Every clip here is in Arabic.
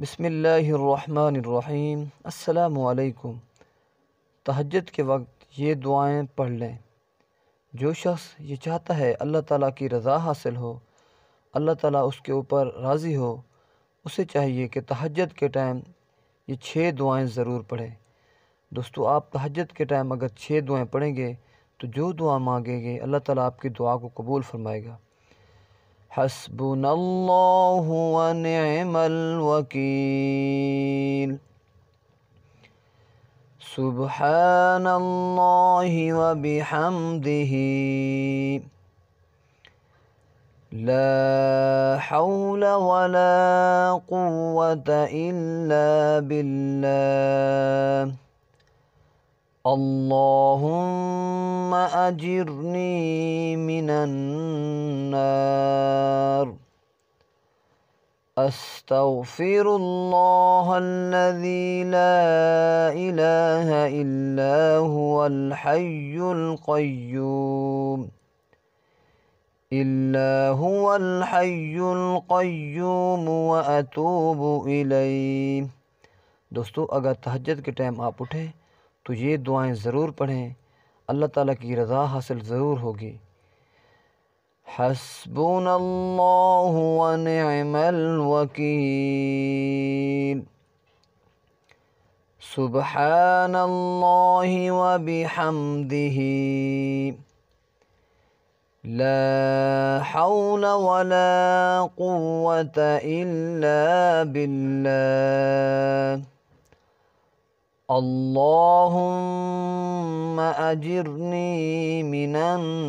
बसमीम् अल्लाम तहजद के वक्त ये दुआएं पढ़ लें जो शख्स ये चाहता है अल्लाह ताला की रज़ा हासिल हो अल्लाह ताला उसके ऊपर राज़ी हो उसे चाहिए कि तहजद के टाइम ये छः दुआएं ज़रूर पढ़े दोस्तों आप तहजद के टाइम अगर छः दुआएं पढ़ेंगे तो जो दुआ मांगेंगे अल्लाह ताला आपकी दुआ को कबूल फरमाएगा حسبنا الله ونعم الوكيل سبحان الله وبحمده لا حول ولا قوة إلا بالله اللهم أجرني من النار أستغفر الله الذي لا إله إلا هو الحي القيوم إلا هو الحي القيوم وأتوب إليه دوستو اگر تحجد کے ٹائم آپ اٹھیں تو یہ دعائیں ضرور پڑھیں اللہ تعالیٰ کی رضا حاصل ضرور ہوگی حسبنا الله ونعم الوكيل سبحان الله وبحمده لا حول ولا قوة إلا بالله اللهم أجرني من النار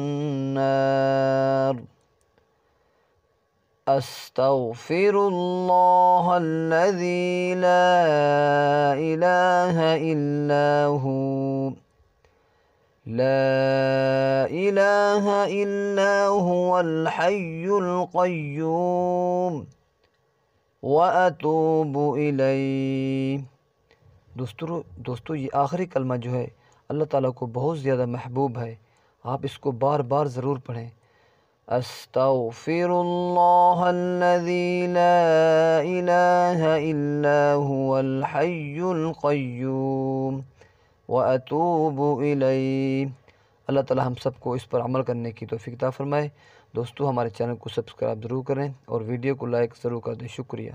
أستغفر الله الذي لا إله إلا هو لا إله إلا هو الحي القيوم وأتوب إليه دوستو دوستو یہ آخری کلمہ جو ہے اللہ تعالیٰ کو بہت زیادہ محبوب ہے آپ اس کو بار بار ضرور پڑھیں استغفر الله الذي لا اله الا هو الحي القيوم واتوب اليه اللہ تعالی ہم سب کو اس پر عمل کرنے کی توفیق عطا فرمائے دوستو ہمارے چینل کو سبسکرائب ضرور کریں اور ویڈیو کو لائک ضرور کر دیں شکریہ